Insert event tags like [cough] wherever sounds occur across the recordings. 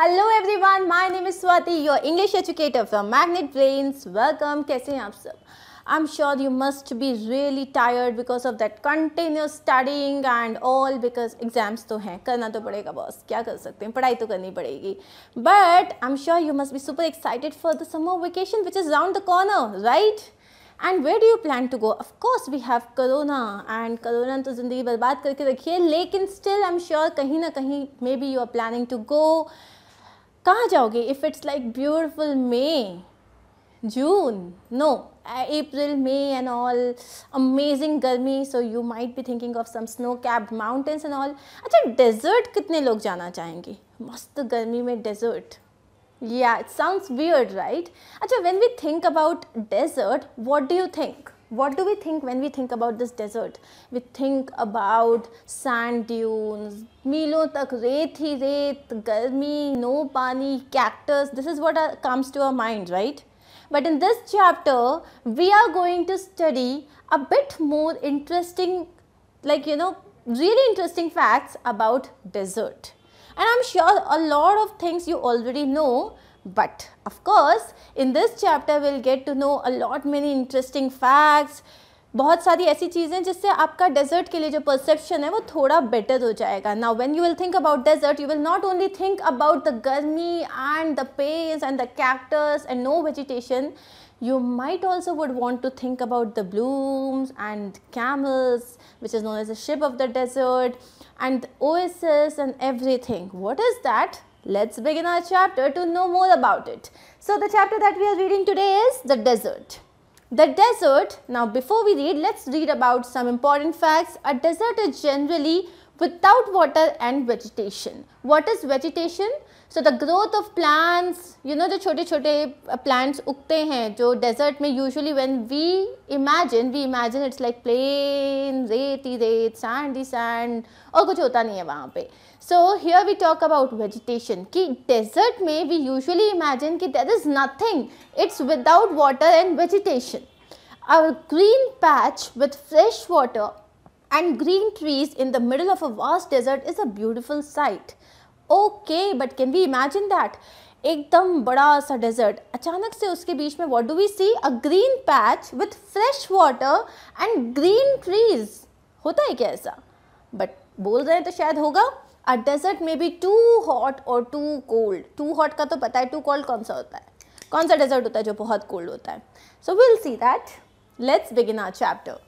Hello everyone my name is Swati your English educator from Magnet Brains welcome कैसे हैं आप सब I am sure you must be really tired because of that continuous studying and all because exams तो हैं करना तो पड़ेगा boss क्या कर सकते हैं पढ़ाई तो करनी पड़ेगी but I am sure you must be super excited for the summer vacation which is round the corner right and where do you plan to go of course we have corona and corona तो ज़िंदगी बर्बाद करके रखी है लेकिन still I am sure कहीं ना कहीं maybe you are planning to go कहाँ जाओगे if it's like beautiful May June no April May and all amazing गर्मी so you might be thinking of some snow capped mountains and all अच्छा desert कितने लोग जाना चाहेंगे मस्त गर्मी में डेजर्ट या इट साउंड्स वियर्ड राइट अच्छा when we think about desert what do you think what do we think when we think about this desert? We think about sand dunes, milo tak, रेत ही रेत, no pani, cactus. This is what comes to our mind, right? But in this chapter, we are going to study a bit more interesting, like you know, really interesting facts about desert. And I'm sure a lot of things you already know, but of course in this chapter we'll get to know a lot many interesting facts बहुत सारी ऐसी चीज़ें जिससे आपका desert के लिए जो perception है वो थोड़ा बेटर हो जाएगा now when you will think about desert you will not only think about the गर्मी and the page and the cactus and no vegetation you might also would want to think about the blooms and camels which is known as the ship of the desert and oasis and everything what is that Let's begin our chapter to know more about it. So the chapter that we are reading today is the desert. The desert, now before we read, let's read about some important facts. A desert is generally without water and vegetation. What is vegetation? So the growth of plants you know जो छोटे छोटे plants उगते हैं जो desert में usually when we imagine we imagine it's like plain रेत ही रेत सैंड ही सैंड और कुछ होता नहीं है वहाँ पे so here we talk about vegetation कि डेजर्ट में वी यूजुअली इमेजिन कि there is nothing it's without water and vegetation a green patch with fresh water and green trees in the middle of a vast desert is a beautiful sight okay but can we imagine that एकदम बड़ा सा desert अचानक से उसके बीच में what do we see a green patch with fresh water and green trees होता है क्या ऐसा बट बोल रहे हैं तो शायद होगा अ डेजर्ट में बी टू हॉट और टू कोल्ड टू हॉट का तो पता है टू कोल्ड कौन सा होता है कौन सा डेजर्ट होता है जो बहुत कोल्ड होता है so will see that let's begin our chapter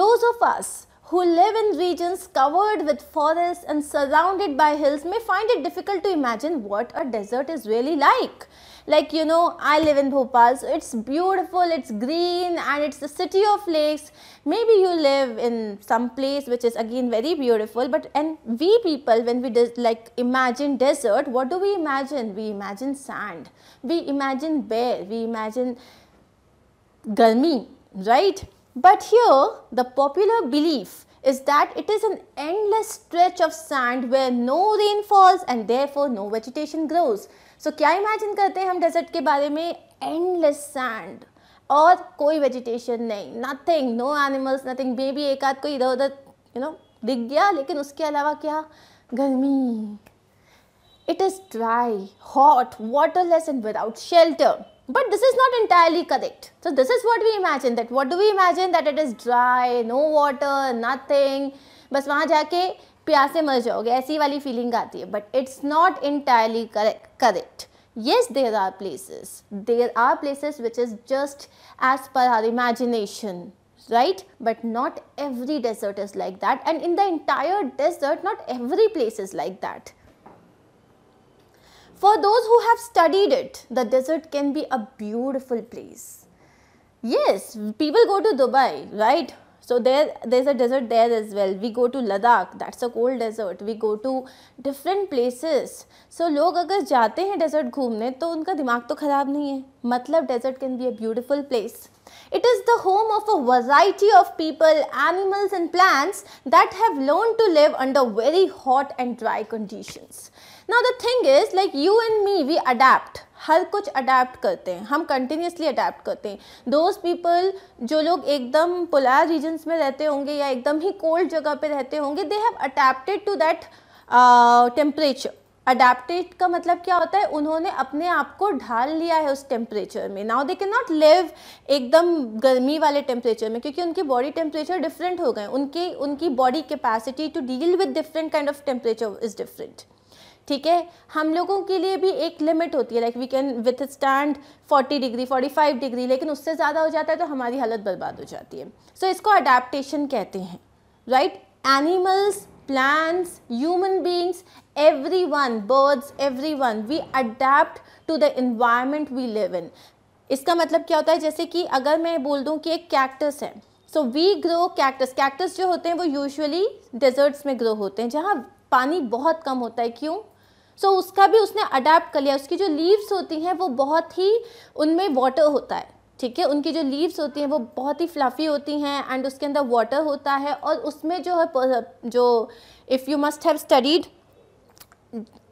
those of us who live in regions covered with forests and surrounded by hills may find it difficult to imagine what a desert is really like. Like you know, I live in Bhopal, so it's beautiful, it's green and it's the city of lakes. Maybe you live in some place which is again very beautiful but and we people when we like imagine desert, what do we imagine? We imagine sand, we imagine bear, we imagine garmi, right? But here the popular belief is that it is an endless stretch of sand where no rain falls and therefore no vegetation grows. So क्या imagine करते हैं हम desert के बारे में endless sand और कोई vegetation नहीं nothing no animals nothing maybe एक आध कोई इधर you know दिख गया लेकिन उसके अलावा क्या गर्मी It is dry, hot, waterless and without shelter. But this is not entirely correct. So this is what we imagine that what do we imagine that it is dry, no water, nothing. But वहाँ जाके प्यासे मर जाओगे ऐसी वाली feeling आती है but it's not entirely correct yes there are places there are places which is just as per our imagination right but not every desert is like that and in the entire desert not every place is like that for those who have studied it, the desert can be a beautiful place. Yes, people go to Dubai, right? So there, there's a desert there as well. We go to Ladakh, that's a cold desert. We go to different places. So लोग अगर जाते हैं desert घूमने तो उनका दिमाग तो ख़राब नहीं है मतलब desert can be a beautiful place. It is the home of a variety of people, animals and plants that have learned to live under very hot and dry conditions. Now the thing is like you and me we adapt हर कुछ adapt करते हैं हम continuously adapt करते हैं those people जो लोग एकदम पुलार रीजन्स में रहते होंगे या एकदम ही कोल्ड जगह पे रहते होंगे they have adapted to that temperature adapted का मतलब क्या होता है उन्होंने अपने आप को ढाल लिया है उस टेम्परेचर में now they can not live एकदम गर्मी वाले टेम्परेचर में क्योंकि उनकी बॉडी टेम्परेचर डिफरेंट हो गए उनकी उनकी body capacity to deal with different kind of temperature is different ठीक है हम लोगों के लिए भी एक लिमिट होती है like we can withstand forty degree forty five degree लेकिन उससे ज़्यादा हो जाता है तो हमारी हालत बर्बाद हो जाती है सो so, इसको अडाप्टेशन कहते हैं right animals human beings every one birds every one we adapt to the environment we live in इसका मतलब क्या होता है जैसे कि अगर मैं बोल दूँ कि एक कैक्टस है so we grow cactus cactus जो होते हैं वो यूजअली डेजर्ट्स में ग्रो होते हैं जहाँ पानी बहुत कम होता है क्यों सो so, उसका भी उसने अडेप्ट कर लिया उसकी जो लीव्स होती हैं वो बहुत ही उनमें वाटर होता है ठीक है उनकी जो लीव्स होती हैं वो बहुत ही फ्लफ़ी होती हैं एंड उसके अंदर वाटर होता है और उसमें जो है जो if you must have studied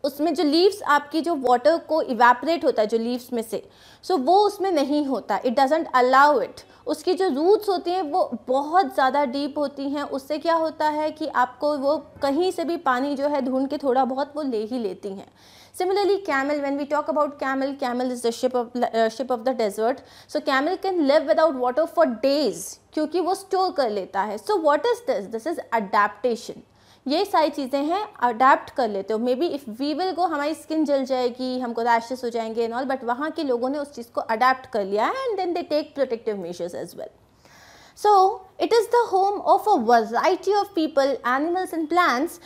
उसमें जो लीव्स आपकी जो वाटर को इवेपरेट होता है जो लीव्स में से सो so वो उसमें नहीं होता इट डजेंट अलाउ इट उसकी जो रूट्स होती हैं वो बहुत ज़्यादा डीप होती हैं उससे क्या होता है कि आपको वो कहीं से भी पानी जो है ढूंढ के थोड़ा बहुत वो ले ही लेती हैं similarly camel when we talk about camel camel is the ship of ship of the desert so camel can live without water for days क्योंकि वो स्टोर कर लेता है so what is this this is adaptation ये सारी चीज़ें हैं adapt कर लेते हो maybe if we will go हमारी स्किन जल जाएगी हमको रैशेस हो जाएंगे एंड ऑल बट वहाँ के लोगों ने उस चीज़ को अडेप्ट कर लिया है and then they take protective measures as well so it is the home of a variety of people animals and plants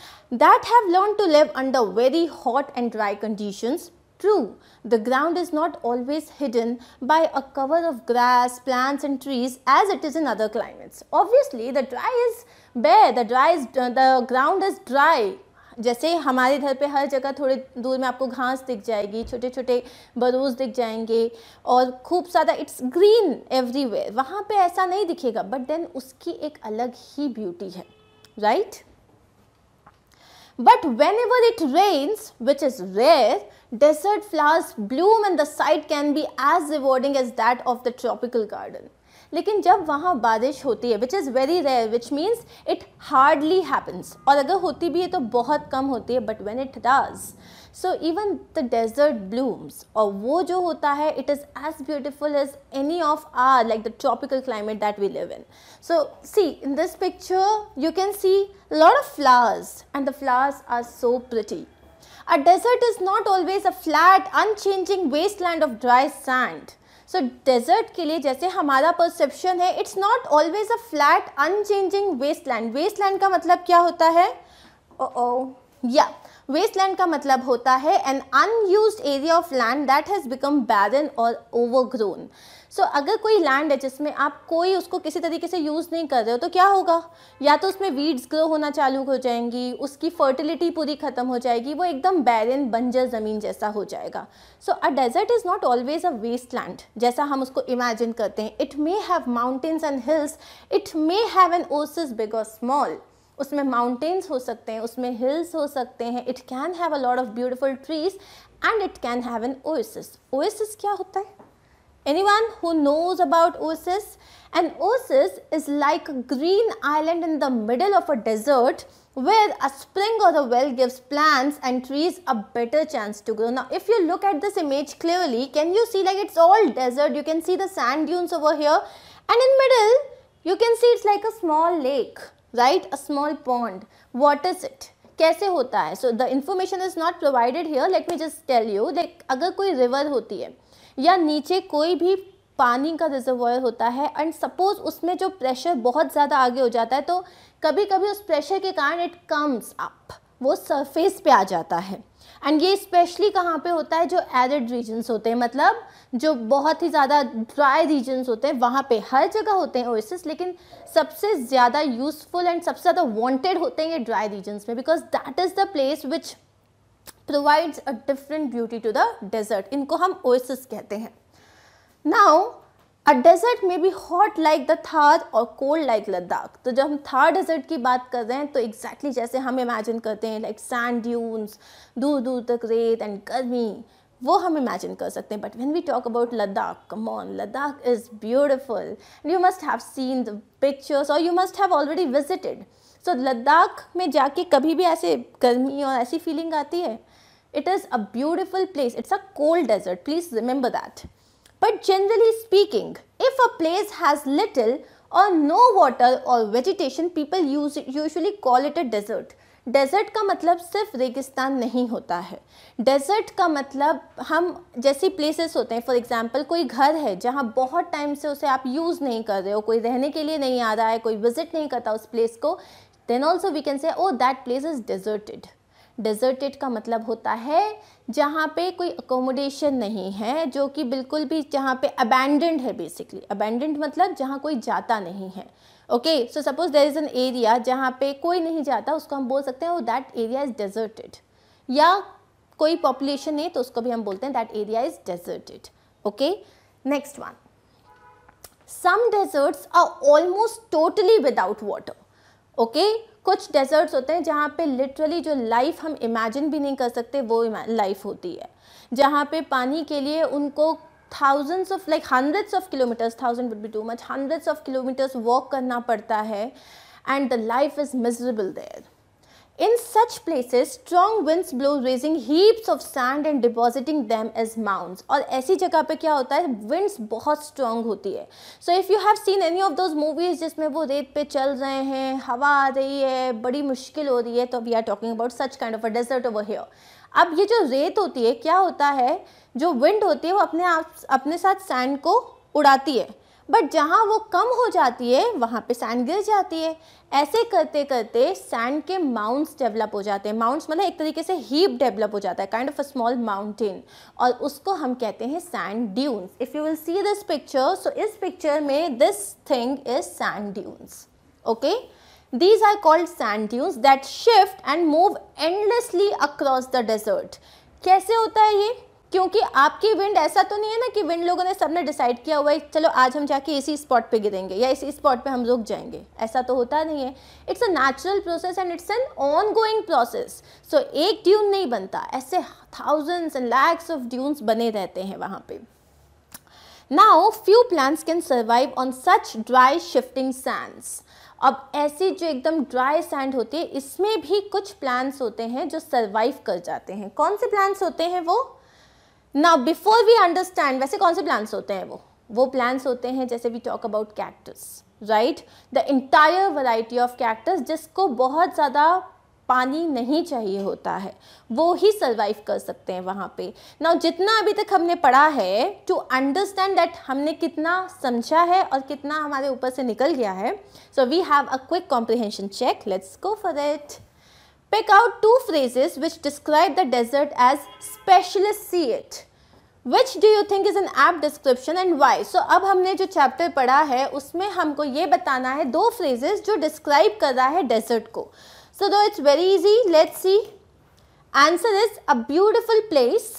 that have learn to live under very hot and dry conditions True, the ground is not always hidden by a cover of grass, plants and trees as it is in other climates. Obviously, the dry is bare, the, dry is, the ground is dry. जैसे हमारे घर पे हर जगह थोड़े दूर में आपको घास दिख जाएगी छोटे छोटे बरूज दिख जाएंगे और खूब सारा इट्स ग्रीन एवरीवेयर वहाँ पे ऐसा नहीं दिखेगा बट देन उसकी एक अलग ही ब्यूटी है right but whenever it rains which is rare desert flowers bloom and the sight can be as rewarding as that of the tropical garden. लेकिन जब वहाँ बारिश होती है which is very rare which means it hardly happens और अगर होती भी है तो बहुत कम होती है but when it does so even the desert blooms और वो जो होता है it is as beautiful as any of our like the tropical climate that we live in so see in this picture you can see lot of flowers and the flowers are so pretty A desert is not always a flat, unchanging wasteland of dry sand. So desert के लिए जैसे हमारा perception है it's not always a flat unchanging wasteland wasteland का मतलब क्या होता है ओ या वेस्ट लैंड का मतलब होता है an unused area of land that has become barren और ओवरग्रोन सो so, अगर कोई लैंड है जिसमें आप कोई उसको किसी तरीके से यूज़ नहीं कर रहे हो तो क्या होगा या तो उसमें वीड्स ग्रो होना चालू हो जाएंगी उसकी फर्टिलिटी पूरी ख़त्म हो जाएगी वो एकदम बैरन बंजर ज़मीन जैसा हो जाएगा so a desert is not always a wasteland जैसा हम उसको इमेजिन करते हैं it may have mountains and hills it may have an oasis big और स्मॉल उसमें माउंटेन्स हो सकते हैं उसमें हिल्स हो सकते हैं it can have a lot of beautiful trees and it can have an oasis oasis क्या होता है Anyone who knows about oasis? An oasis is like a green island in the middle of a desert where a spring or a well gives plants and trees a better chance to grow. Now, if you look at this image clearly, can you see like it's all desert? You can see the sand dunes over here and in middle, you can see it's like a small lake, right? A small pond. What is it? कैसे होता है So the information is not provided here. Let me just tell you. Like, अगर कोई river होती है या नीचे कोई भी पानी का रिजर्वायर होता है एंड सपोज उसमें जो प्रेशर बहुत ज़्यादा आगे हो जाता है तो कभी कभी उस प्रेशर के कारण इट कम्स अप वो सरफेस पे आ जाता है एंड ये स्पेशली कहाँ पे होता है जो एरिड रीजन्स होते हैं मतलब जो बहुत ही ज़्यादा ड्राई रीजन्स होते हैं वहाँ पे हर जगह होते हैं ओएसिस लेकिन सबसे ज़्यादा यूज़फुल एंड सबसे ज़्यादा वांटेड होते हैं ये ड्राई रीजन्स में because that is the place which provide a different beauty to the desert इनको हम ओएसिस कहते हैं नाउ अ डेजर्ट में be hot like the Thar और कोल्ड लाइक लद्दाख तो जब हम थार डेजर्ट की बात कर रहे हैं तो एग्जैक्टली exactly जैसे हम इमेजिन करते हैं लाइक सैंड ड्यून्स दूर दूर तक रेत एंड गर्मी वो हम इमेजिन कर सकते हैं but when we talk about Ladakh come on Ladakh is beautiful you must have seen the pictures और you must have already visited so so, Ladakh में जाके कभी भी ऐसे गर्मी और ऐसी फीलिंग आती है it is a beautiful place it's a cold desert please remember that but generally speaking if a place has little और नो वाटर और vegetation people use usually call it a desert desert का मतलब सिर्फ रेगिस्तान नहीं होता है desert का मतलब हम जैसी प्लेसेस होते हैं फॉर एग्जांपल कोई घर है जहाँ बहुत टाइम से उसे आप यूज़ नहीं कर रहे हो कोई रहने के लिए नहीं आ रहा है कोई विजिट नहीं करता उस प्लेस को then also we can say oh that place is deserted deserted का मतलब होता है जहाँ पे कोई अकोमोडेशन नहीं है जो कि बिल्कुल भी जहाँ पे अबेंडेंड है बेसिकली अबेंडेंड मतलब जहाँ कोई जाता नहीं है okay so suppose there is an area जहाँ पे कोई नहीं जाता उसको हम बोल सकते हैं वो दैट एरिया इज़ डेजर्टेड या कोई पॉपुलेशन नहीं तो उसको भी हम बोलते हैं that area is deserted okay next one some deserts are almost totally without water okay कुछ डेजर्ट्स होते हैं जहाँ पे लिटरली जो लाइफ हम इमेजिन भी नहीं कर सकते वो लाइफ होती है जहाँ पे पानी के लिए उनको thousands of like hundreds of kilometres thousand would be too much hundreds of kilometres walk करना पड़ता है and the life is miserable there In such places, strong winds blow raising heaps of sand and depositing them as mounds. और ऐसी जगह पे क्या होता है Winds बहुत strong होती है so if you have seen any of those movies जिसमें वो रेत पे चल रहे हैं हवा आ रही है बड़ी मुश्किल हो रही है तो we are talking about such kind of a desert over here अब ये जो रेत होती है क्या होता है जो विंड होती है वो अपने आप अपने साथ सैंड को उड़ाती है बट जहाँ वो कम हो जाती है वहाँ पे सैंड गिर जाती है ऐसे करते करते सैंड के माउंट्स डेवलप हो जाते हैं माउंट्स मतलब एक तरीके से हीप डेवलप हो जाता है kind of a small mountain और उसको हम कहते हैं sand dunes if you will see this picture so इस पिक्चर में this thing is sand dunes okay these are called sand dunes that shift and move endlessly across the desert कैसे होता है ये क्योंकि आपकी विंड ऐसा तो नहीं है ना कि विंड लोगों ने सबने डिसाइड किया हुआ है चलो आज हम जाके इसी स्पॉट पे गिरेंगे या इसी स्पॉट पे हम रुक जाएंगे ऐसा तो होता नहीं है it's a natural process and it's an ongoing process so एक ड्यून नहीं बनता ऐसे thousands and lakhs of dunes बने रहते हैं वहाँ पर now few plants can survive on such dry shifting sands अब ऐसी जो एकदम ड्राई सैंड होती है इसमें भी कुछ प्लांट्स होते हैं जो सर्वाइव कर जाते हैं कौन से प्लांट्स होते हैं वो ना बिफोर वी अंडरस्टैंड वैसे कौन से प्लान्स होते हैं वो वो प्लान्स होते हैं जैसे we talk about cactus right the entire variety of cactus जिसको बहुत ज़्यादा पानी नहीं चाहिए होता है वो ही सर्वाइव कर सकते हैं वहाँ पे ना जितना अभी तक हमने पढ़ा है टू अंडरस्टैंड दैट हमने कितना समझा है और कितना हमारे ऊपर से निकल गया है so we have a quick comprehension check let's go for that Pick out two phrases which describe the desert as specialists see it. Which do you think is an apt description and why so अब हमने जो chapter पढ़ा है उसमें हमको ये बताना है दो फ्रेजेस जो डिस्क्राइब कर रहा है डेजर्ट को सो दो it's very easy let's see answer is a beautiful place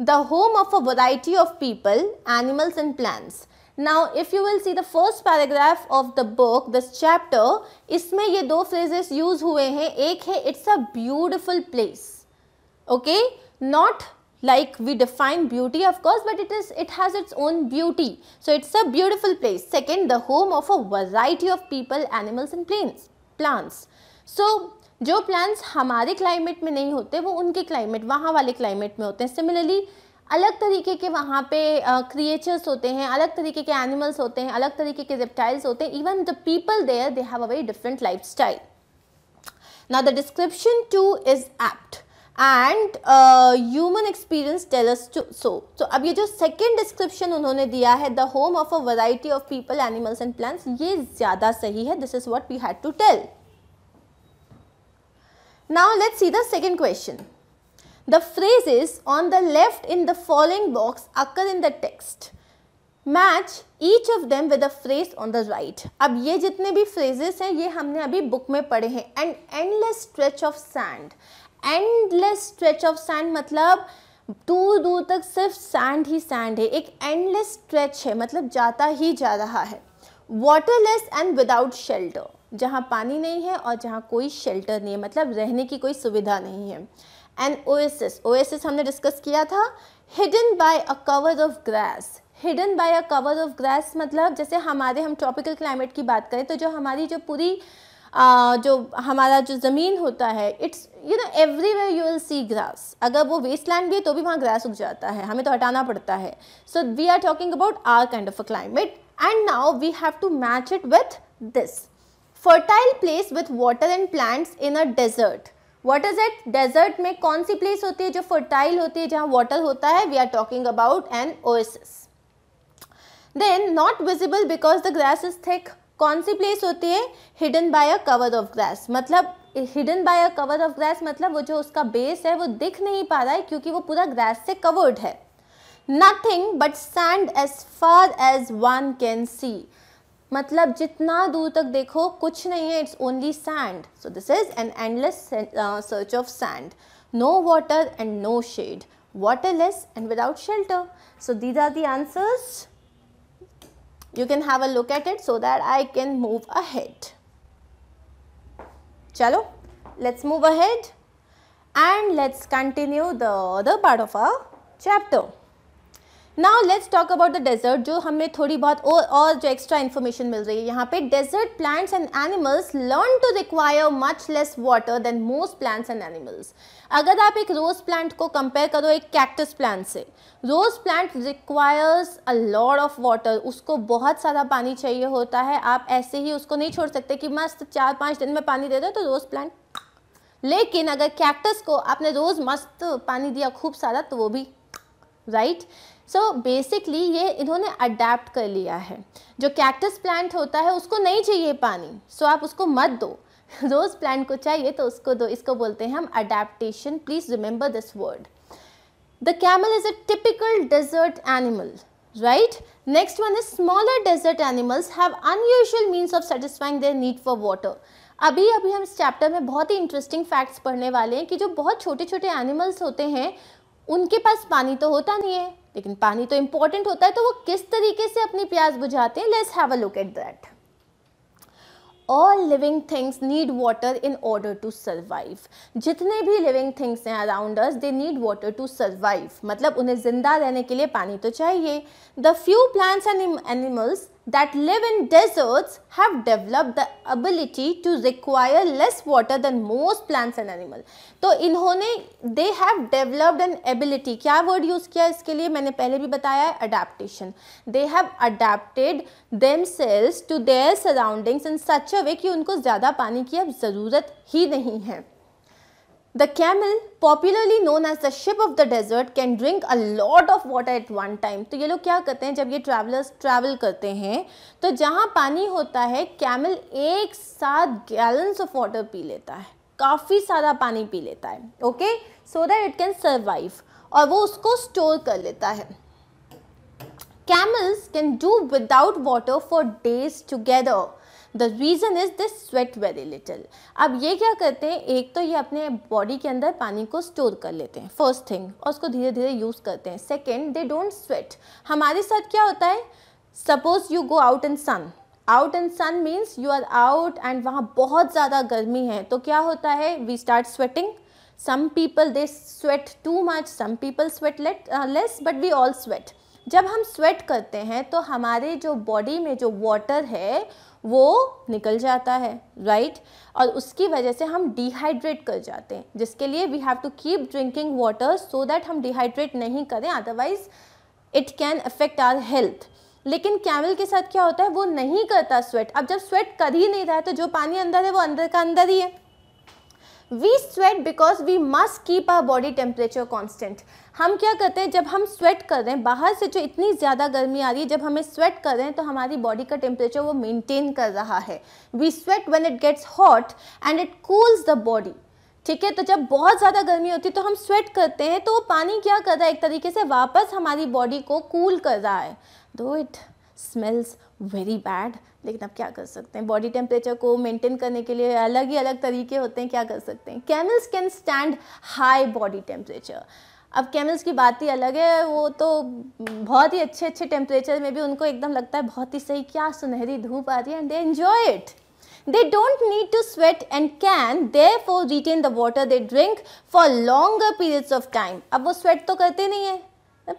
the home of a variety of people animals and plants now if you will see the first paragraph of the book this chapter इसमें ये दो phrases use हुए हैं एक है it's a beautiful place okay not like we define beauty of course but it is it has its own beauty so it's a beautiful place second the home of a variety of people animals and plains plants so जो plants हमारे climate में नहीं होते वो उनके climate वहाँ वाले climate में होते हैं सिमिलरली अलग तरीके के वहाँ पे क्रिएचर्स होते हैं अलग तरीके के एनिमल्स होते हैं अलग तरीके के रेप्टाइल्स होते हैं even the people there they have a very different life style now the description two is apt and human experience tells too so so अब ये जो सेकेंड डिस्क्रिप्शन उन्होंने दिया है the home of a variety of people animals and plants ये ज़्यादा सही है this is what we had to tell now let see the second question The phrases on the left in the following box occur in the text. Match each of them with a phrase on the right अब ये जितने भी phrases हैं ये हमने अभी book में पढ़े हैं and endless stretch of sand endless stretch of sand मतलब दूर दूर तक सिर्फ सैंड ही सैंड है एक एंडलेस स्ट्रेच है मतलब जाता ही जा रहा है वाटरलेस एंड विदाउट शेल्टर जहाँ पानी नहीं है और जहाँ कोई शेल्टर नहीं है मतलब रहने की कोई सुविधा नहीं है एंड ओएसिस ओएसिस हमने डिस्कस किया था hidden by a cover of grass hidden by a cover of grass मतलब जैसे हमारे हम ट्रॉपिकल क्लाइमेट की बात करें तो जो हमारी जो पूरी आ, जो हमारा जो ज़मीन होता है it's you know everywhere you will see grass अगर वो वेस्ट लैंड भी है तो भी वहाँ ग्रास उग जाता है हमें तो हटाना पड़ता है so we are talking about our kind of a climate and now we have to match it with this fertile place with water and plants in a desert what is it desert में कौन सी place होती है जो fertile होती है जहां water होता है we are talking about an oasis then not visible because the grass is thick कौन सी प्लेस होती है hidden by a cover of grass मतलब hidden by a cover of grass मतलब वो जो उसका बेस है वो दिख नहीं पा रहा है क्योंकि वो पूरा ग्रास से कवर्ड है nothing but sand as far as one can see मतलब जितना दूर तक देखो कुछ नहीं है it's only sand so this is an endless search of sand no water and no shade waterless and without shelter so these are the answers you can have a look at it so that I can move ahead चलो let's move ahead and let's continue the other part of a chapter now let's talk about the desert जो हमें थोड़ी बहुत और और जो extra information मिल रही है यहाँ पे desert plants and animals learn to require much less water than most plants and animals अगर आप एक रोज़ प्लांट को कंपेयर करो एक कैक्टस प्लांट से rose plant requires a lot of water उसको बहुत सारा पानी चाहिए होता है आप ऐसे ही उसको नहीं छोड़ सकते कि मस्त चार पाँच दिन में पानी दे दो तो रोज़ प्लांट [sniffs] लेकिन अगर कैक्टस को आपने रोज़ मस्त पानी दिया खूब सारा तो वो भी right right? So so basically ये इन्होंने अडेप्ट कर लिया है जो कैक्टस प्लांट होता है उसको नहीं चाहिए पानी सो so आप उसको मत दो रोज़ [laughs] प्लांट को चाहिए तो उसको दो इसको बोलते हैं हम adaptation please remember this word the camel is a typical desert animal right next one is smaller desert animals have unusual means of satisfying their need for water अभी अभी हम इस चैप्टर में बहुत ही इंटरेस्टिंग फैक्ट्स पढ़ने वाले हैं कि जो बहुत छोटे छोटे एनिमल्स होते हैं उनके पास पानी तो होता नहीं है लेकिन पानी तो इंपॉर्टेंट होता है तो वो किस तरीके से अपनी प्यास बुझाते हैं let's have a look at that all living things need water in order to survive जितने भी लिविंग थिंग्स हैं around us they need water to survive मतलब उन्हें ज़िंदा रहने के लिए पानी तो चाहिए the few plants and animals that live in deserts have developed the ability to require less water than most plants and animals. तो इन्होंने they have developed an ability क्या word use किया इसके लिए मैंने पहले भी बताया है adaptation they have adapted themselves to their surroundings in such a way कि उनको ज़्यादा पानी की अब ज़रूरत ही नहीं है The camel, popularly known as the ship of the desert, can drink a lot of water at one time. तो ये लोग क्या करते हैं जब ये travelers travel करते हैं तो जहाँ पानी होता है camel एक साथ gallons of water पी लेता है काफ़ी सारा पानी पी लेता है okay? So that it can survive. और वो उसको store कर लेता है Camels can do without water for days together. The reason is this sweat very little अब ये क्या करते हैं एक तो ये अपने बॉडी के अंदर पानी को स्टोर कर लेते हैं फर्स्ट थिंग और उसको धीरे धीरे यूज़ करते हैं सेकेंड दे डोंट स्वेट हमारे साथ क्या होता है suppose you go out in sun out in sun means you are out एंड वहाँ बहुत ज़्यादा गर्मी है तो क्या होता है we start sweating some people they sweat too much some people sweat let less but we all sweat जब हम स्वेट करते हैं तो हमारे जो बॉडी में जो वाटर है वो निकल जाता है राइट right? और उसकी वजह से हम डिहाइड्रेट कर जाते हैं जिसके लिए we have to keep drinking water so that हम डिहाइड्रेट नहीं करें otherwise it can affect our health लेकिन कैमल के साथ क्या होता है वो नहीं करता स्वेट अब जब स्वेट कर ही नहीं रहा है तो जो पानी अंदर है वो अंदर का अंदर ही है we sweat because we must keep our body temperature constant हम क्या करते हैं जब हम स्वेट कर रहे हैं बाहर से जो इतनी ज़्यादा गर्मी आ रही है जब हमें स्वेट कर रहे हैं तो हमारी बॉडी का टेम्परेचर वो मेनटेन कर रहा है we sweat when it gets hot and it cools the body ठीक है तो जब बहुत ज़्यादा गर्मी होती है तो हम स्वेट करते हैं तो वो पानी क्या कर रहा है एक तरीके से वापस हमारी बॉडी को कूल कर रहा है दो इट स्मेल्स वेरी बैड लेकिन अब क्या कर सकते हैं बॉडी टेम्परेचर को मेंटेन करने के लिए अलग ही अलग तरीके होते हैं क्या कर सकते हैं camels can stand high body temperature अब कैमल्स की बात ही अलग है वो तो बहुत ही अच्छे अच्छे टेम्परेचर में भी उनको एकदम लगता है बहुत ही सही क्या सुनहरी धूप आ रही है and they enjoy it don't need to sweat and can they for retain the water they drink for longer periods of time अब वो स्वेट तो करते नहीं है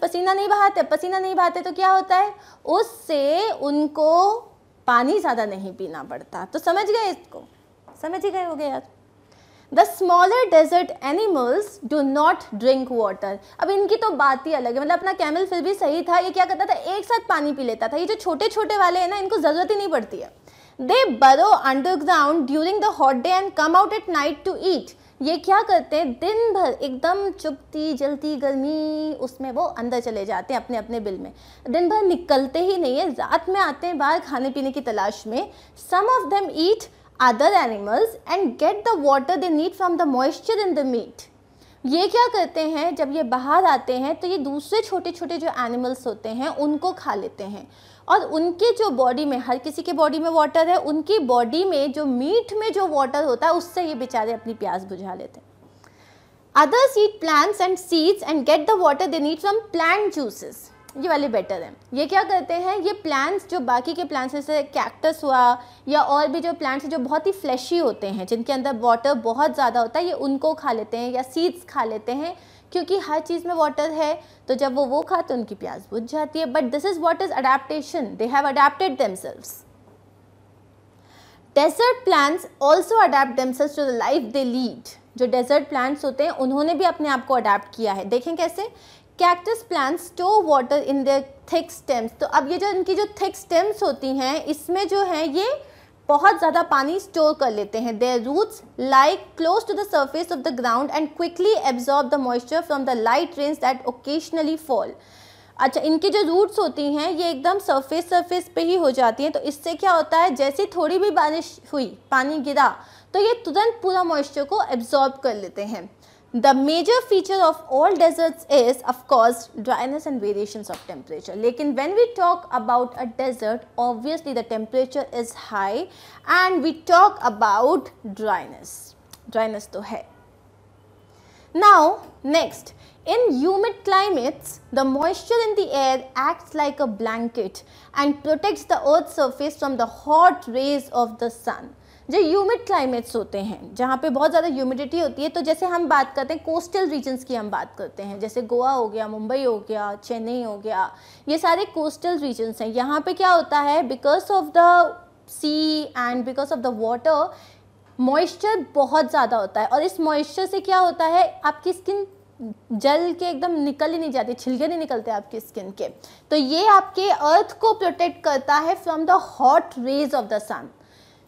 पसीना नहीं बहाते पसीना नहीं बहाते तो क्या होता है उससे उनको पानी ज़्यादा नहीं पीना पड़ता तो समझ गए इसको समझ ही गए हो गए यार the smaller desert animals do not drink water अब इनकी तो बात ही अलग है मतलब अपना कैमल फिर भी सही था ये क्या करता था एक साथ पानी पी लेता था ये जो छोटे छोटे वाले हैं ना इनको ज़रूरत ही नहीं पड़ती है they burrow underground during the hot day and come out at night to eat ये क्या करते हैं दिन भर एकदम चुपती जलती गर्मी उसमें वो अंदर चले जाते हैं अपने अपने बिल में दिन भर निकलते ही नहीं है रात में आते हैं बाहर खाने पीने की तलाश में some of them eat other animals and get the water they need from the moisture in the meat ये क्या करते हैं जब ये बाहर आते हैं तो ये दूसरे छोटे छोटे जो एनिमल्स होते हैं उनको खा लेते हैं और उनके जो बॉडी में हर किसी के बॉडी में वाटर है उनकी बॉडी में जो मीट में जो वाटर होता है उससे ये बेचारे अपनी प्यास बुझा लेते हैं others eat plants and seeds and get the water they need from plant juices ये वाले बेटर हैं ये क्या करते हैं ये प्लांट्स जो बाकी के प्लांट्स जैसे कैक्टस हुआ या और भी जो प्लांट्स जो बहुत ही फ्लैशी होते हैं जिनके अंदर वाटर बहुत ज़्यादा होता है ये उनको खा लेते हैं या सीड्स खा लेते हैं क्योंकि हर चीज़ में वाटर है तो जब वो वो खाते उनकी प्यास बुझ जाती है but this is what is adaptation they have adapted themselves desert plants also adapt to the life they lead जो डेजर्ट प्लांट्स होते हैं उन्होंने भी अपने आप को अडेप्ट किया है देखें कैसे cactus plants to water in the thick stems तो अब ये जो इनकी जो थिक स्टेम्स होती हैं इसमें जो है ये बहुत ज़्यादा पानी स्टोर कर लेते हैं their roots like close to the surface of the ground and quickly absorb the moisture from the light rains that occasionally fall अच्छा इनकी जो रूट्स होती हैं ये एकदम सरफेस सरफेस पे ही हो जाती हैं तो इससे क्या होता है जैसे थोड़ी भी बारिश हुई पानी गिरा तो ये तुरंत पूरा मॉइस्चर को एब्जॉर्ब कर लेते हैं The major feature of all deserts is of course dryness and variations of temperature. Lekin when we talk about a desert obviously the temperature is high and we talk about dryness. Dryness to hai. Now next in humid climates the moisture in the air acts like a blanket and protects the earth's surface from the hot rays of the sun. जो humid climates होते हैं जहाँ पे बहुत ज़्यादा humidity होती है तो जैसे हम बात करते हैं कोस्टल रीजन्स की हम बात करते हैं जैसे गोवा हो गया मुंबई हो गया चेन्नई हो गया ये सारे कोस्टल रीजन्स हैं यहाँ पे क्या होता है because of the sea and because of the water moisture बहुत ज़्यादा होता है और इस मॉइस्चर से क्या होता है आपकी स्किन जल के एकदम निकल ही नहीं जाती छिलके नहीं निकलते आपकी स्किन के तो ये आपके अर्थ को प्रोटेक्ट करता है from the hot rays of the sun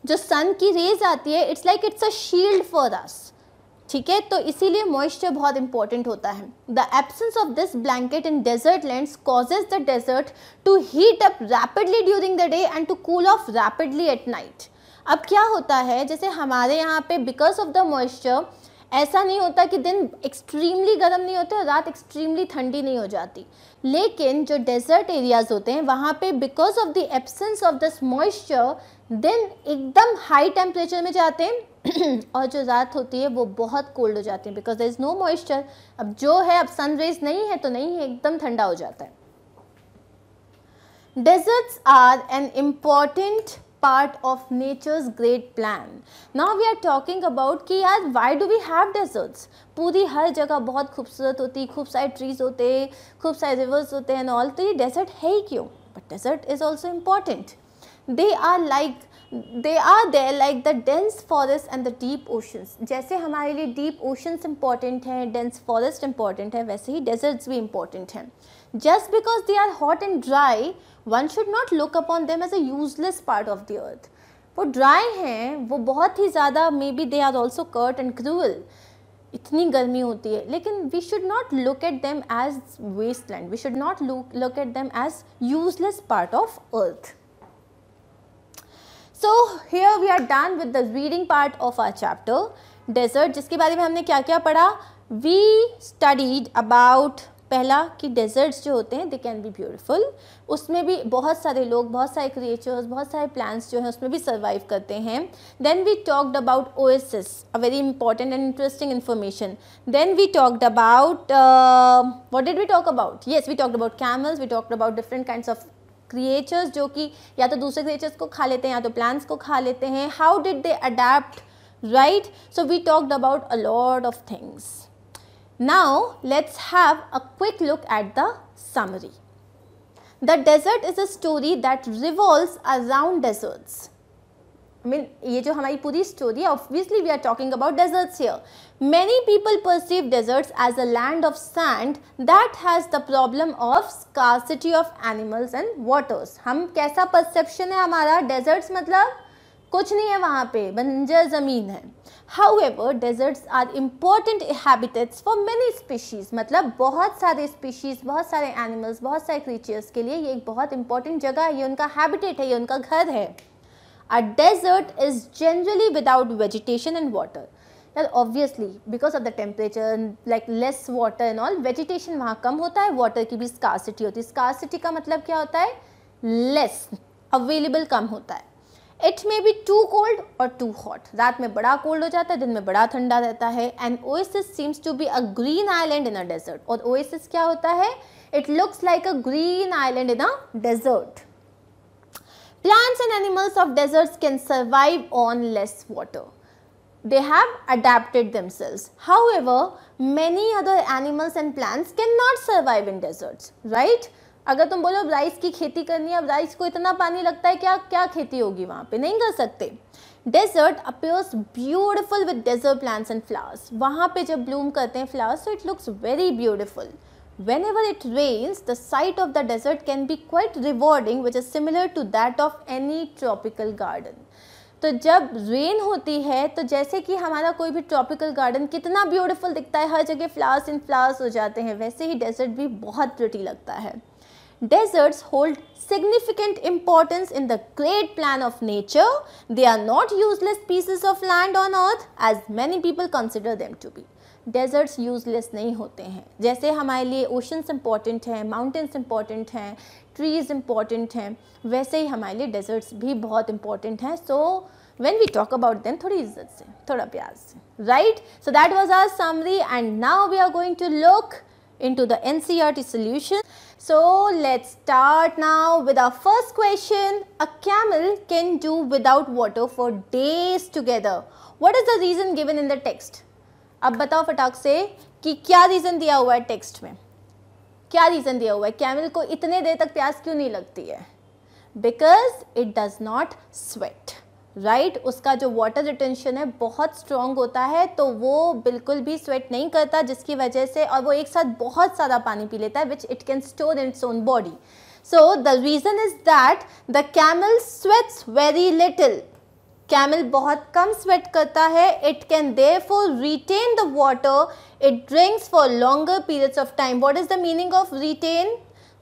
जो सन की रेज आती है it's like it's a shield for us ठीक है तो इसीलिए मॉइस्चर बहुत इंपॉर्टेंट होता है the absence of this blanket in desert land causes the desert to heat up rapidly during the day and to cool off rapidly at night अब क्या होता है जैसे हमारे यहाँ पे बिकॉज ऑफ द मॉइस्चर ऐसा नहीं होता कि दिन एक्सट्रीमली गर्म नहीं होता और रात एक्सट्रीमली ठंडी नहीं हो जाती लेकिन जो डेजर्ट एरियाज़ होते हैं वहाँ पे because of the absence of this moisture दिन एकदम हाई टेम्परेचर में जाते हैं [clears throat] और जो रात होती है वो बहुत कोल्ड हो जाती है because there is no moisture अब जो है अब सन रेज नहीं है तो नहीं है एकदम ठंडा हो जाता है deserts are an important part of nature great plan now we are talking about कि यार why do we have deserts पूरी हर जगह बहुत खूबसूरत होती खूब सारे ट्रीज होते खूब सारे रिवर्स होते हैं ऑल तो ये डेजर्ट है ही क्यों but desert is also important they are like they are they like the dense forest and the deep oceans जैसे हमारे लिए डीप ओशंस इंपॉर्टेंट हैं डेंस फॉरेस्ट इंपॉर्टेंट है वैसे ही डेजर्ट्स भी इंपॉर्टेंट हैं just because they are hot and dry one should not look upon them as a useless part of the earth वो ड्राई हैं वो बहुत ही ज़्यादा may be they are also curt and cruel इतनी गर्मी होती है लेकिन we should not look at them as waste land we should not look at them as useless part of earth so here we are done with the reading part of our chapter desert जिसके बारे में हमने क्या क्या पढ़ा we studied about पहला कि desserts जो होते हैं दे कैन बी ब्यूटिफुल उसमें भी बहुत सारे लोग बहुत सारे क्रिएचर्स बहुत सारे प्लांट्स जो हैं उसमें भी सर्वाइव करते हैं then we talked about as a very important and interesting information then we talked about what did we talk about yes we talked about camels we talked about different kind of creatures जो कि या तो दूसरे creatures को खा लेते हैं या तो प्लांट्स को खा लेते हैं how did they adapt right so we talked about a lot of things now let's have a quick look at the summary the desert is a story that revolve around deserts mean ये जो हमारी पूरी story है obviously we are talking about deserts here Many people perceive deserts as a land of sand that has the problem of scarcity of animals and waters. हम कैसा perception है हमारा deserts मतलब कुछ नहीं है वहाँ पे बंजर ज़मीन है. However, deserts are important habitats for many species. मतलब बहुत सारे species, बहुत सारे animals, बहुत सारे creatures के लिए ये एक बहुत important जगह है. ये उनका habitat है, ये उनका घर है. A desert is generally without vegetation and water. that obviously because of the temperature like less water and all vegetation वहाँ कम होता है water की भी scarcity होती है scarcity का मतलब क्या होता है less available कम होता है it may be too cold or too hot रात में बड़ा cold हो जाता है दिन में बड़ा ठंडा रहता है and oasis seems to be a green island in a desert और oasis क्या होता है it looks like a green island in a desert plants and animals of deserts can survive on less water they have adapted themselves. However, many other animals and plants cannot survive in deserts, right? अगर तुम बोलो rice की खेती करनी है अब rice को इतना पानी लगता है क्या क्या खेती होगी वहाँ पे नहीं कर सकते desert appears beautiful with desert plants and flowers वहाँ पे जब ब्लूम करते हैं फ्लावर्स तो it looks very beautiful whenever it rains the sight of the desert can be quite rewarding which is similar to that of any tropical garden तो जब rain होती है तो जैसे कि हमारा कोई भी ट्रॉपिकल गार्डन कितना ब्यूटीफुल दिखता है हर जगह फ्लावर्स इन फ्लावर्स हो जाते हैं वैसे ही डेजर्ट भी बहुत ब्यूटी लगता है deserts hold significant importance in the great plan of nature they are not useless pieces of land on earth as many people consider them to be deserts useless नहीं होते हैं जैसे हमारे लिए ओशंस इंपॉर्टेंट हैं mountains important हैं trees important हैं वैसे ही हमारे लिए डेजर्ट्स भी बहुत इंपॉर्टेंट हैं so when we talk about then थोड़ी इज्जत से थोड़ा प्यार से right so that was our summary and now we are going to look into the N C R T solution so let start now with our first question a camel can do without water for days together what is the reason given in the text अब बताओ फटाक से कि क्या reason दिया हुआ है text में क्या रीज़न दिया हुआ है कैमल को इतने देर तक प्यास क्यों नहीं लगती है because it does not sweat right उसका जो वाटर रिटेंशन है बहुत स्ट्रॉन्ग होता है तो वो बिल्कुल भी स्वेट नहीं करता जिसकी वजह से और वो एक साथ बहुत सारा पानी पी लेता है which it can store in its own body so the reason is that the camel sweats very little camel बहुत कम स्वेट करता है it can they for retain the water it drinks for longer periods of time what is the meaning of retain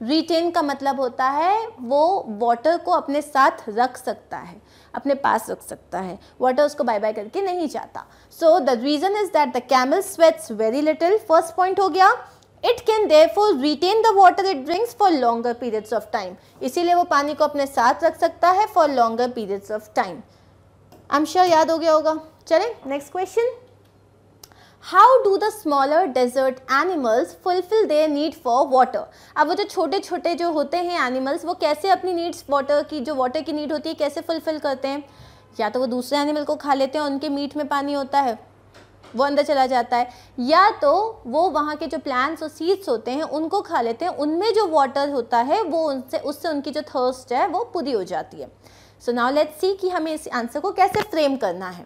retain का मतलब होता है वो water को अपने साथ रख सकता है अपने पास रख सकता है वाटर उसको बाय बाय करके नहीं जाता so the reason is that the camel sweats very little first point हो गया it can therefore retain the water it drinks for longer periods of time इसीलिए वो पानी को अपने साथ रख सकता है for longer periods of time I am sure याद हो गया होगा चले next question how do the smaller desert animals fulfil their need for water अब वो जो छोटे छोटे जो होते हैं एनिमल्स वो कैसे अपनी नीड्स वाटर की जो वाटर की नीड होती है कैसे फुलफिल करते हैं या तो वो दूसरे एनिमल को खा लेते हैं उनके मीट में पानी होता है वो अंदर चला जाता है या तो वो वहाँ के जो प्लांट्स और सीड्स होते हैं उनको खा लेते हैं उनमें जो वाटर होता है वो उनसे उससे उनकी जो थर्स्ट है वो पूरी हो जाती है सो नाउ लेट्स सी कि हमें इस आंसर को कैसे फ्रेम करना है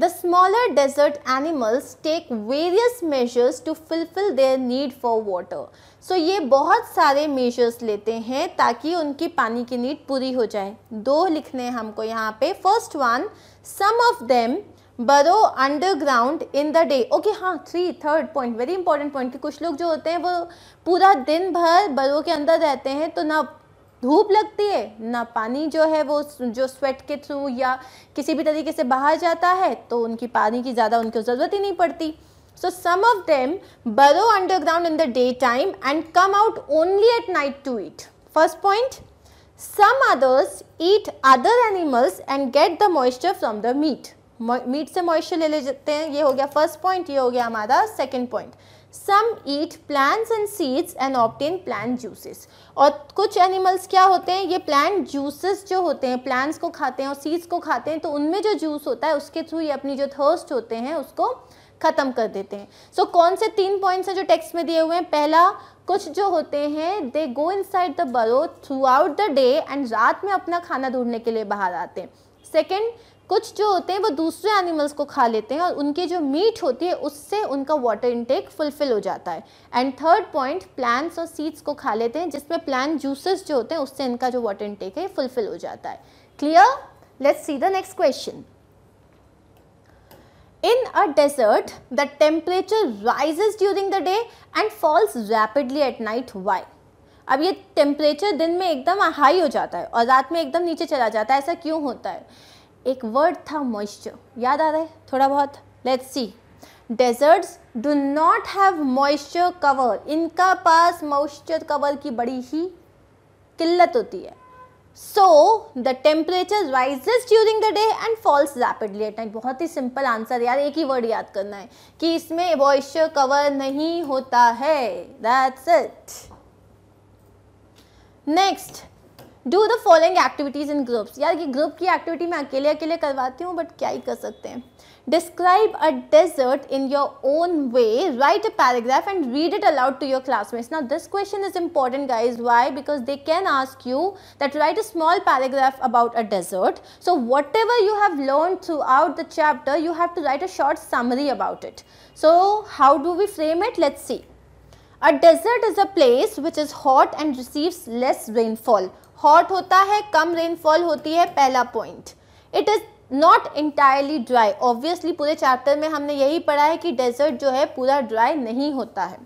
the smaller desert animals take various measures to fulfil their need for water so ये बहुत सारे मेजर्स लेते हैं ताकि उनकी पानी की नीड पूरी हो जाए दो लिखने हैं हमको यहाँ पे first one some of them burrow underground in the day okay हाँ three third point very important point कि कुछ लोग जो होते हैं वो पूरा दिन भर बरो के अंदर रहते हैं तो ना धूप लगती है ना पानी जो है वो जो स्वेट के थ्रू या किसी भी तरीके से बाहर जाता है तो उनकी पानी की ज़्यादा उनको ज़रूरत ही नहीं पड़ती so some of them burrow underground in the day time and come out only at night to eat first point some others eat other animals and get the moisture from the meat meat से moisture ले ले जाते हैं ये हो गया first point ये हो गया हमारा second point some eat plants and seeds and obtain plant juices और कुछ एनिमल्स क्या होते हैं ये प्लांट जूसेस जो होते हैं प्लांट्स को खाते हैं और सीड्स को खाते हैं तो उनमें जो जूस होता है उसके थ्रू ये अपनी जो थर्स्ट होते हैं उसको ख़त्म कर देते हैं सो so, कौन से तीन पॉइंट्स हैं जो टेक्स्ट में दिए हुए हैं पहला कुछ जो होते हैं they go inside the burrow throughout the day and रात में अपना खाना ढूंढने के लिए बाहर आते हैं सेकेंड कुछ जो होते हैं वो दूसरे एनिमल्स को खा लेते हैं और उनकी जो मीट होती है उससे उनका वाटर इनटेक फुलफिल हो जाता है एंड थर्ड पॉइंट प्लांट्स और सीड्स को खा लेते हैं जिसमें प्लांट जूसेस जो होते हैं उससे इनका जो वाटर इनटेक है फुलफिल हो जाता है clear let's see the next question in a desert the temperature rises during the day and falls rapidly at night why अब ये टेम्परेचर दिन में एकदम हाई हो जाता है और रात में एकदम नीचे चला जाता है ऐसा क्यों होता है एक वर्ड था मॉइस्चर याद आ रहा है थोड़ा बहुत let's see deserts do not have moisture cover इनका पास मॉइस्चर कवर की बड़ी ही किल्लत होती है so the temperature rises during the day and falls rapidly at night बहुत ही सिंपल आंसर यार एक ही वर्ड याद करना है कि इसमें मॉइस्चर कवर नहीं होता है that's it next do the following activities in groups यार ये ग्रुप की एक्टिविटी मैं अकेले अकेले करवाती हूँ बट क्या ही कर सकते हैं describe a desert in your own way write a paragraph and read it aloud to your classmates now this question is important guys why because they can ask you that write a small paragraph about a desert so whatever you have learn throughout the chapter you have to write a short summary about it so how do we frame it let see a desert is a place which is hot and receives less rainfall hot होता है कम rainfall होती है पहला point it is not entirely dry obviously पूरे chapter में हमने यही पढ़ा है कि डेजर्ट जो है पूरा ड्राई नहीं होता है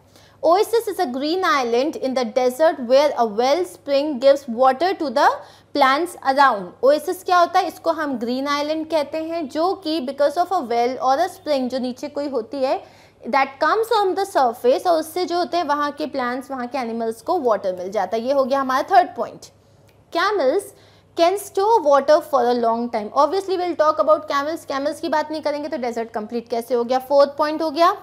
oasis is a green island in the desert where a well spring gives water to the plants around oasis क्या होता है इसको हम ग्रीन आइलैंड कहते हैं जो कि बिकॉज ऑफ अ वेल और अ स्प्रिंग जो नीचे कोई होती है that comes on the surface और उससे जो होते हैं वहाँ के प्लांट्स वहाँ के एनिमल्स को वाटर मिल जाता है ये हो गया हमारा third point camels can store water for a long time obviously will talk about camels camels की बात नहीं करेंगे तो डेजर्ट कंप्लीट कैसे हो गया फोर्थ पॉइंट हो गया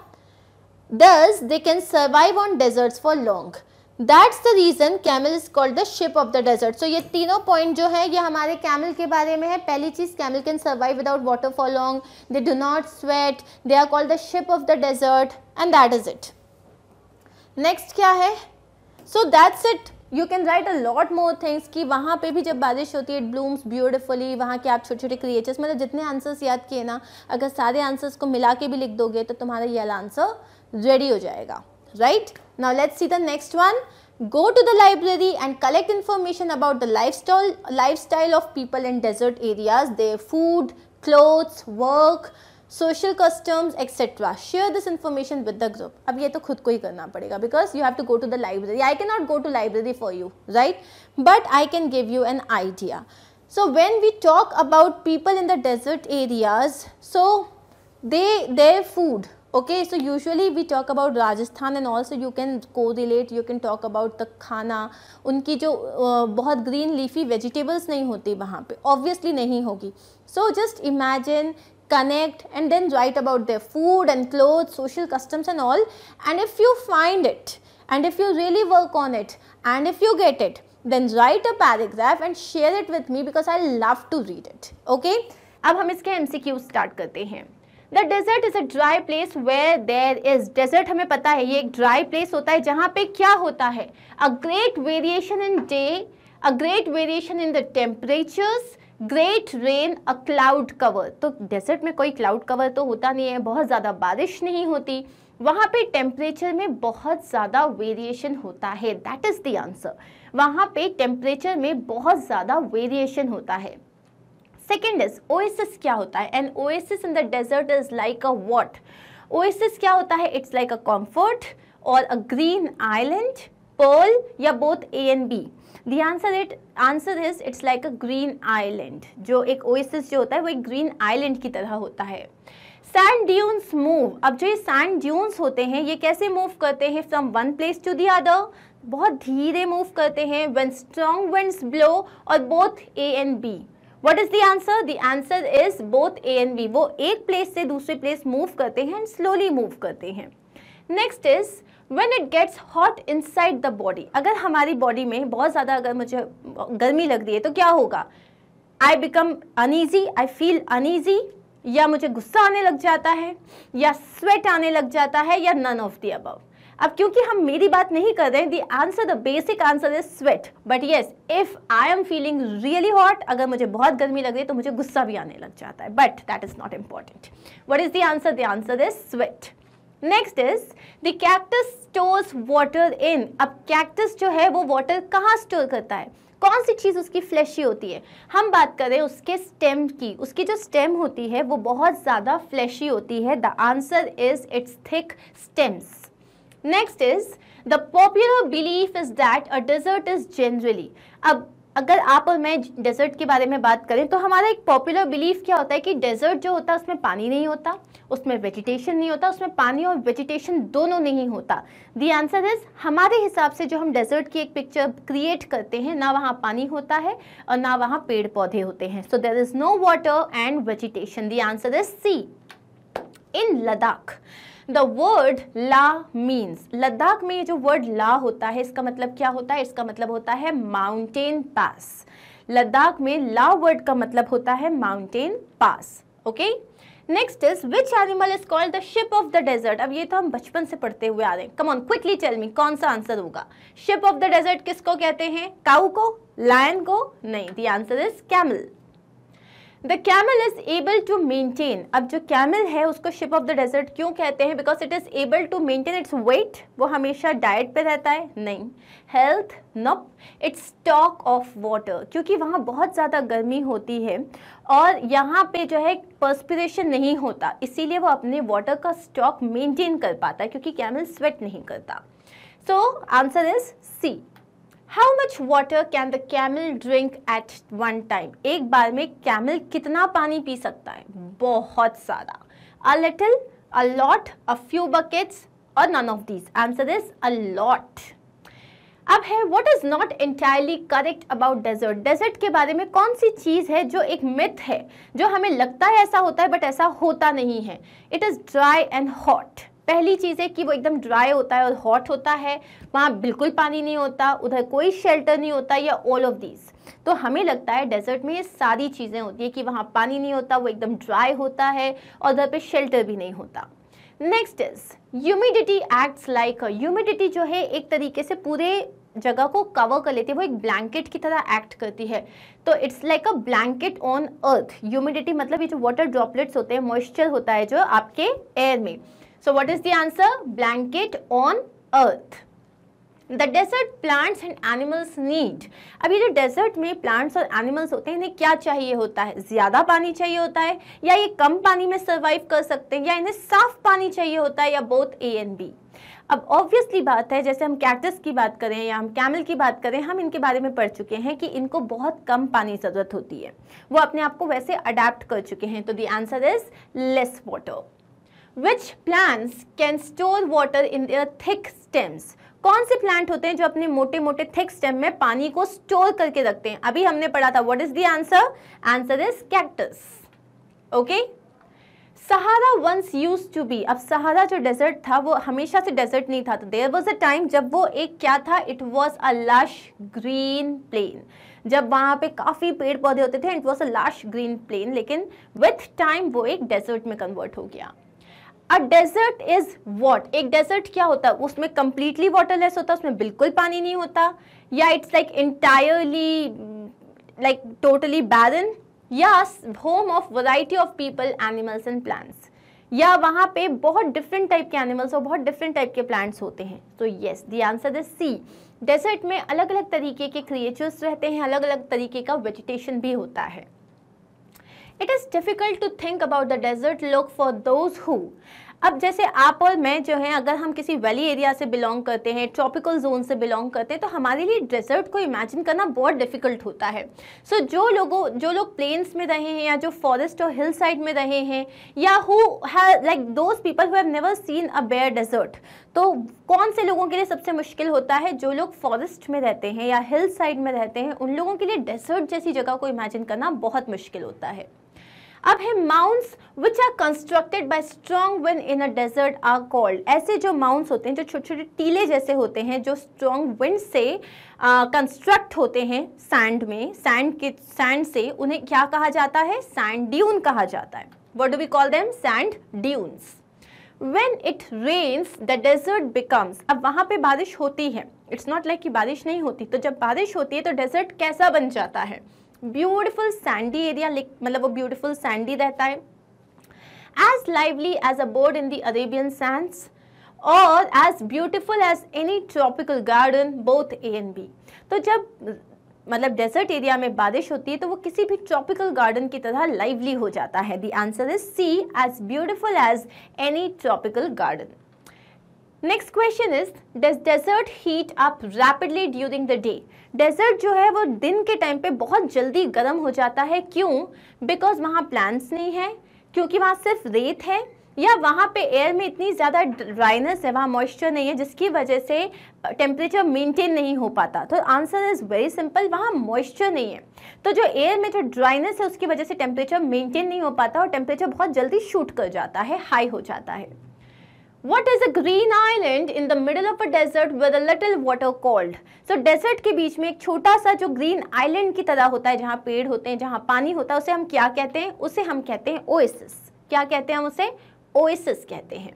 thus they can survive on desert for long that's the reason camel is called the ship of the desert so ये तीनों पॉइंट जो है ये हमारे कैमल के बारे में है पहली चीज़ camel can survive without water for long they do not sweat they are called the ship of the desert and that is it next क्या है so that's it you can write a lot more things कि वहाँ पे भी जब बारिश होती है इट ब्लूम्स ब्यूटिफुली वहाँ के आप छोटे छोटे क्रिएचर्स मतलब जितने आंसर्स याद किए ना अगर सारे आंसर्स को मिला के भी लिख दोगे तो तुम्हारा ये आंसर रेडी हो जाएगा right now let's see the next one to the library and collect information about the life lifestyle of people in desert areas their food clothes work social customs etcetera share this information with the group अब ये तो खुद को ही करना पड़ेगा because you have to go to the library I can not go to library for you right but I can give you N idea so when we talk about people in the desert areas so they their food okay so usually we talk about Rajasthan and also you can correlate you can talk about the khana उनकी जो uh, बहुत green leafy vegetables नहीं होती वहाँ पर obviously नहीं होगी so just imagine connect and then write about their food and clothes, social customs and all. And if you find it and if you really work on it and if you get it, then write a paragraph and share it with me because I love to read it. Okay? अब हम इसके M start करते हैं The desert is a dry place where there is desert. हमें पता है ये एक dry place होता है जहाँ पे क्या होता great variation in day, a great variation in the temperatures. Great rain a cloud cover तो डेजर्ट में कोई क्लाउड कवर तो होता नहीं है बहुत ज़्यादा बारिश नहीं होती वहाँ पे टेम्परेचर में बहुत ज़्यादा वेरिएशन होता है दैट इज़ द आंसर वहाँ पे टेम्परेचर में बहुत ज़्यादा वेरिएशन होता है सेकेंड इज ओएसिस क्या होता है and oasis in the desert is like a what oasis क्या होता है it's like a comfort or a green island pearl या both A and B the answer it answer is it's like a green island जो एक oasis जो होता है वो एक ग्रीन आइलैंड की तरह होता है सैंड ड्यून्स मूव अब जो ये सैंड ड्यून्स होते हैं ये कैसे मूव करते हैं from one place to the other बहुत धीरे मूव करते हैं when strong winds blow or both A and B what is the answer the answer is both A and B वो एक प्लेस से दूसरे प्लेस मूव करते हैं एंड स्लोली मूव करते हैं next is when it gets hot inside the body अगर हमारी बॉडी में बहुत ज़्यादा अगर मुझे गर्मी लग रही है तो क्या होगा I become uneasy I feel uneasy या मुझे गुस्सा आने लग जाता है या स्वेट आने लग जाता है या नन ऑफ द अबव अब क्योंकि हम मेरी बात नहीं कर रहे हैं the answer the basic answer is sweat but yes if I am feeling really hot अगर मुझे बहुत गर्मी लग रही है तो मुझे गुस्सा भी आने लग जाता है but that is not important what is the answer the answer is sweat next is the cactus stores water in अब कैक्टस जो है वो वाटर कहाँ स्टोर करता है कौन सी चीज़ उसकी फ्लैशी होती है हम बात करें उसके स्टेम की उसकी जो स्टेम होती है वो बहुत ज़्यादा फ्लैशी होती है the answer is its thick stems next is the popular belief is that a desert is generally अब अगर आप और मैं डेजर्ट के बारे में बात करें तो हमारा एक पॉपुलर बिलीफ क्या होता है कि डेजर्ट जो होता है उसमें पानी नहीं होता उसमें वेजिटेशन नहीं होता उसमें पानी और वेजिटेशन दोनों नहीं होता दी आंसर इज हमारे हिसाब से जो हम डेजर्ट की एक पिक्चर क्रिएट करते हैं ना वहाँ पानी होता है और ना वहाँ पेड़ पौधे होते हैं so there is no water and vegetation the answer is C in Ladakh the word la means Ladakh में ये जो वर्ड ला होता है इसका मतलब क्या होता है इसका मतलब होता है माउंटेन पास लद्दाख में ला वर्ड का मतलब होता है mountain pass okay next is which animal is called the ship of the desert अब ये तो हम बचपन से पढ़ते हुए आ रहे हैं कमॉन क्विकली टेल मी कौन सा आंसर होगा शिप ऑफ द डेजर्ट किसको कहते हैं काउ को लायन को नहीं the answer is camel the camel is able to maintain अब जो कैमल है उसको शिप ऑफ द डेजर्ट क्यों कहते हैं because it is able to maintain its weight वो हमेशा डाइट पे रहता है नहीं हेल्थ नप इट्स स्टॉक ऑफ वाटर क्योंकि वहाँ बहुत ज़्यादा गर्मी होती है और यहाँ पे जो है पर्सपिरेशन नहीं होता इसीलिए वो अपने वाटर का स्टॉक मेंटेन कर पाता है क्योंकि कैमल स्वेट नहीं करता so answer is C how much water can the camel drink at one time एक बार में कैमल कितना पानी पी सकता है बहुत सारा a little a lot a few buckets और none of these answer is a lot अब है what is not entirely correct about desert desert के बारे में कौन सी चीज़ है जो एक मिथ है जो हमें लगता है ऐसा होता है बट ऐसा होता नहीं है it is dry and hot पहली चीज़ है कि वो एकदम ड्राई होता है और हॉट होता है वहाँ बिल्कुल पानी नहीं होता उधर कोई शेल्टर नहीं होता या ऑल ऑफ दीज तो हमें लगता है डेजर्ट में ये सारी चीज़ें होती है कि वहाँ पानी नहीं होता वो एकदम ड्राई होता है और उधर पे शेल्टर भी नहीं होता next is humidity acts like humidity जो है एक तरीके से पूरे जगह को कवर कर लेती है वो एक ब्लैंकेट की तरह एक्ट करती है तो it's like a blanket on earth humidity मतलब ये जो वाटर ड्रॉपलेट्स होते हैं मॉइस्चर होता है जो आपके एयर में So what is the answer? Blanket on earth. desert plants and and animals need अभी jo desert mein plants aur animals hote hain inhe kya चाहिए होता है zyada pani chahiye hota hai या ye कम पानी में survive कर सकते हैं या इन्हें साफ पानी चाहिए होता है या बोथ ए and बी अब ऑब्वियसली बात है जैसे हम कैक्टस की बात करें या हम कैमल की बात करें हम इनके बारे में पढ़ चुके हैं कि इनको बहुत कम पानी ज़रूरत होती है वो अपने आप को वैसे अडेप्ट कर चुके हैं तो the answer is less water which plants can store water in their thick stems कौन से प्लांट होते हैं जो अपने मोटे मोटे थिक स्टेम में पानी को स्टोर करके रखते हैं अभी हमने पढ़ा था what is the answer answer is cactus okay Sahara once used to be अब सहारा जो डेजर्ट था वो हमेशा से डेजर्ट नहीं था तो देयर वॉज अ टाइम जब वो एक क्या था it was a lush green plain जब वहाँ पे काफ़ी पेड़ पौधे होते थे it was a lush green plain लेकिन विथ टाइम वो एक डेजर्ट में कन्वर्ट हो गया अ डेजर्ट इज वॉट एक डेजर्ट क्या होता है उसमें कंप्लीटली वाटरलेस होता है उसमें बिल्कुल पानी नहीं होता या it's like entirely like totally barren या home of variety of people animals and plants या वहाँ पे बहुत डिफरेंट टाइप के एनिमल्स और बहुत डिफरेंट टाइप के प्लांट्स होते हैं तो yes the answer is C desert में अलग अलग तरीके के क्रिएचर्स रहते हैं अलग अलग तरीके का वेजिटेशन भी होता है it is difficult to think about the desert look for those who अब जैसे आप और मैं जो है अगर हम किसी वैली एरिया से बिलोंग करते हैं ट्रॉपिकल जोन से बिलोंग करते हैं तो हमारे लिए डेजर्ट को इमेजिन करना बहुत डिफिकल्ट होता है सो so, जो लोगों जो लोग प्लेन्स में रहे हैं या जो फॉरेस्ट और हिल साइड में रहे हैं या हु है like those people who have never seen a bare desert तो कौन से लोगों के लिए सबसे मुश्किल होता है जो लोग फॉरेस्ट में रहते हैं या हिल साइड में रहते हैं उन लोगों के लिए डेजर्ट जैसी जगह को इमेजिन करना बहुत मुश्किल होता है अब है mounts which are constructed by strong wind in a desert are called ऐसे जो माउंट्स होते हैं जो छोटे छोटे टीले जैसे होते हैं जो स्ट्रॉन्ग विंड से कंस्ट्रक्ट uh, होते हैं सैंड में सैंड के सैंड से उन्हें क्या कहा जाता है सैंड ड्यून कहा जाता है what do we call them sand dunes when it rains the desert becomes अब वहाँ पे बारिश होती है इट्स नॉट लाइक कि बारिश नहीं होती तो जब बारिश होती है तो डेजर्ट कैसा बन जाता है ब्यूटिफुल सैंडी एरिया मतलब वो ब्यूटिफुल सैंडी रहता है as lively as a board in the Arabian Arabian और as beautiful as any tropical garden both A and B तो जब मतलब डेजर्ट एरिया में बारिश होती है तो वो किसी भी ट्रॉपिकल गार्डन की तरह लाइवली हो जाता है the answer is C as beautiful as any tropical garden next question is does desert heat up rapidly during the day desert जो है वो दिन के टाइम पे बहुत जल्दी गर्म हो जाता है क्यों बिकॉज वहाँ प्लांट्स नहीं है क्योंकि वहाँ सिर्फ रेत है या वहाँ पे एयर में इतनी ज़्यादा ड्राइनेस है वहाँ मॉइस्चर नहीं है जिसकी वजह से टेम्परेचर मेंटेन नहीं हो पाता तो आंसर इज़ वेरी सिंपल वहाँ मॉइस्चर नहीं है तो जो एयर में जो ड्राइनेस है उसकी वजह से टेम्परेचर मेंटेन नहीं हो पाता और टेम्परेचर बहुत जल्दी शूट कर जाता है हाई हो जाता है what is a green island in the middle of a desert with a little water called so desert के बीच में एक छोटा सा जो ग्रीन आइलैंड की तरह होता है जहाँ पेड़ होते हैं जहाँ पानी होता है उसे हम क्या कहते हैं उसे हम कहते हैं ओएसिस क्या कहते हैं हम उसे ओएसिस कहते हैं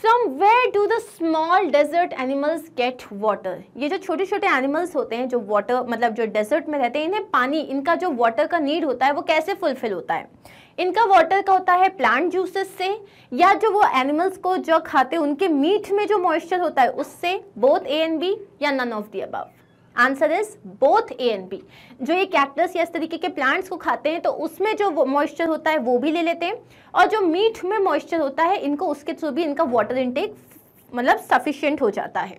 from where do the small desert animals get water ये जो छोटे छोटे एनिमल्स होते हैं जो वाटर मतलब जो डेजर्ट में रहते हैं इन्हें पानी इनका जो वाटर का नीड होता है वो कैसे फुलफिल होता है इनका वाटर का होता है प्लांट जूसेस से या जो वो एनिमल्स को जो खाते उनके मीट में जो मॉइस्चर होता है उससे बोथ ए एंड बी या none of the above answer is both A and B जो ये कैक्टस या इस तरीके के प्लांट्स को खाते हैं तो उसमें जो मॉइस्चर होता है वो भी ले लेते हैं और जो मीट में मॉइस्चर होता है इनको उसके थ्रू भी इनका वाटर इनटेक मतलब सफिशियंट हो जाता है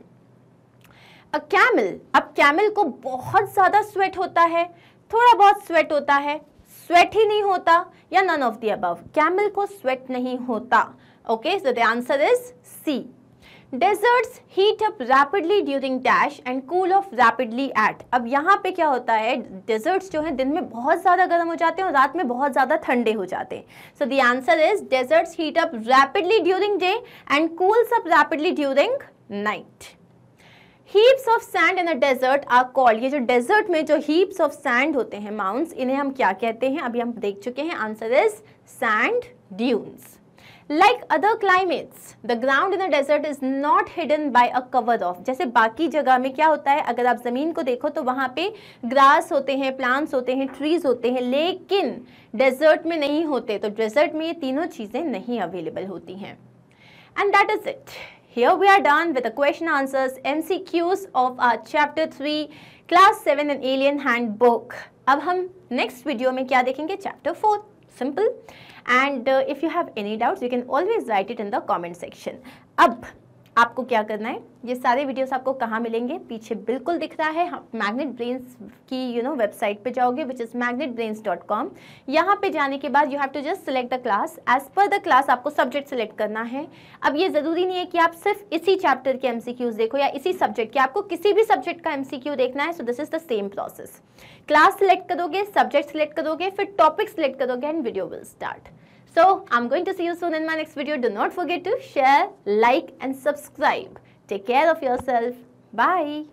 अ कैमल अब कैमल को बहुत ज़्यादा स्वेट होता है थोड़ा बहुत स्वेट होता है स्वेट ही नहीं होता या none of the above camel को स्वेट नहीं होता okay so the answer is C deserts heat up rapidly during dash and cool off rapidly at अब यहाँ पे क्या होता है डेजर्ट्स जो हैं दिन में बहुत ज़्यादा गर्म हो जाते हैं और रात में बहुत ज़्यादा ठंडे हो जाते हैं so the answer is deserts heat up rapidly during day and cools up rapidly during night heaps of sand in the desert are called ये जो डेजर्ट में जो हीप्स ऑफ सैंड होते हैं माउंट्स इन्हें हम क्या कहते हैं अभी हम देख चुके हैं answer is sand dunes like other climates the ground in the desert is not hidden by a cover of जैसे बाकी जगह में क्या होता है अगर आप ज़मीन को देखो तो वहां पे ग्रास होते हैं प्लांट्स होते हैं ट्रीज होते हैं लेकिन डेजर्ट में नहीं होते तो डेजर्ट में ये तीनों चीज़ें नहीं अवेलेबल होती हैं and that is it Here we are done with the question answers MCQs of our chapter 3 class 7 and alien handbook. Ab hum next video mein kya dekhenge chapter 4 simple and uh, if you have any doubts you can always write it in the comment section. Ab, आपको क्या करना है ये सारे videos आपको कहाँ मिलेंगे पीछे बिल्कुल दिख रहा है मैग्नेट हाँ, ब्रेन्स की यू नो वेबसाइट पे जाओगे which is magnet brains dot com यहाँ पर जाने के बाद you have to just select the class as per the class आपको सब्जेक्ट सेलेक्ट करना है अब ये ज़रूरी नहीं है कि आप सिर्फ इसी चैप्टर के एम देखो या इसी सब्जेक्ट के आपको किसी भी सब्जेक्ट का एम देखना है so this is the same process class select करोगे सब्जेक्ट सेलेक्ट करोगे फिर टॉपिक सेलेक्ट करोगे and video will start So I'm going to see you soon in my next video. Do not forget to share, like and subscribe. Take care of yourself. Bye.